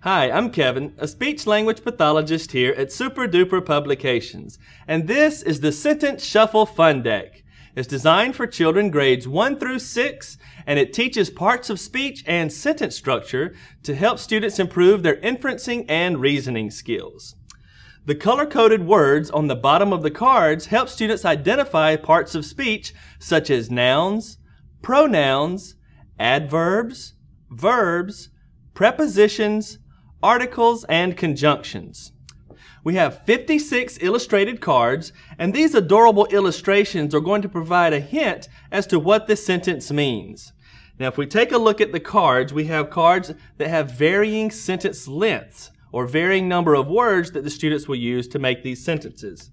Hi, I'm Kevin, a speech language pathologist here at Super Duper Publications, and this is the Sentence Shuffle Fun Deck. It's designed for children grades 1 through 6, and it teaches parts of speech and sentence structure to help students improve their inferencing and reasoning skills. The color-coded words on the bottom of the cards help students identify parts of speech such as nouns, pronouns, adverbs, verbs, prepositions, articles, and conjunctions. We have 56 illustrated cards, and these adorable illustrations are going to provide a hint as to what this sentence means. Now, if we take a look at the cards, we have cards that have varying sentence lengths or varying number of words that the students will use to make these sentences.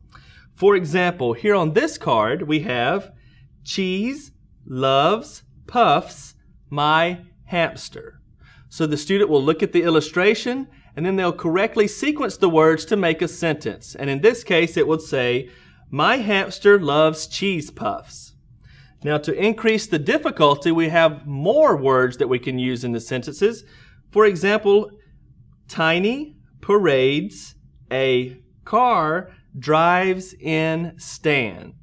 For example, here on this card, we have cheese loves puffs my hamster. So the student will look at the illustration and then they'll correctly sequence the words to make a sentence. And in this case, it would say, my hamster loves cheese puffs. Now to increase the difficulty, we have more words that we can use in the sentences. For example, Tiny parades a car drives in Stan.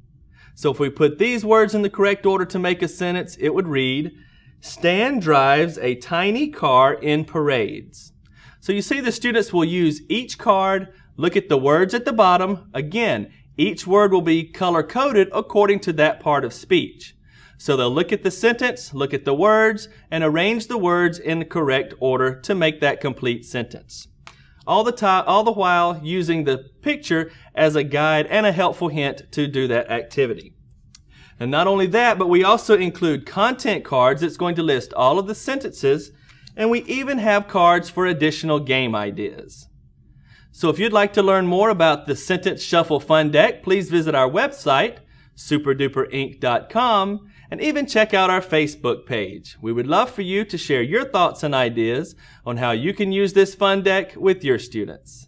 So if we put these words in the correct order to make a sentence, it would read, Stan drives a tiny car in parades. So you see the students will use each card, look at the words at the bottom. Again, each word will be color-coded according to that part of speech. So they'll look at the sentence, look at the words, and arrange the words in the correct order to make that complete sentence. All the time, all the while using the picture as a guide and a helpful hint to do that activity. And not only that, but we also include content cards that's going to list all of the sentences, and we even have cards for additional game ideas. So if you'd like to learn more about the Sentence Shuffle Fun Deck, please visit our website, superduperinc.com, and even check out our Facebook page. We would love for you to share your thoughts and ideas on how you can use this fun deck with your students.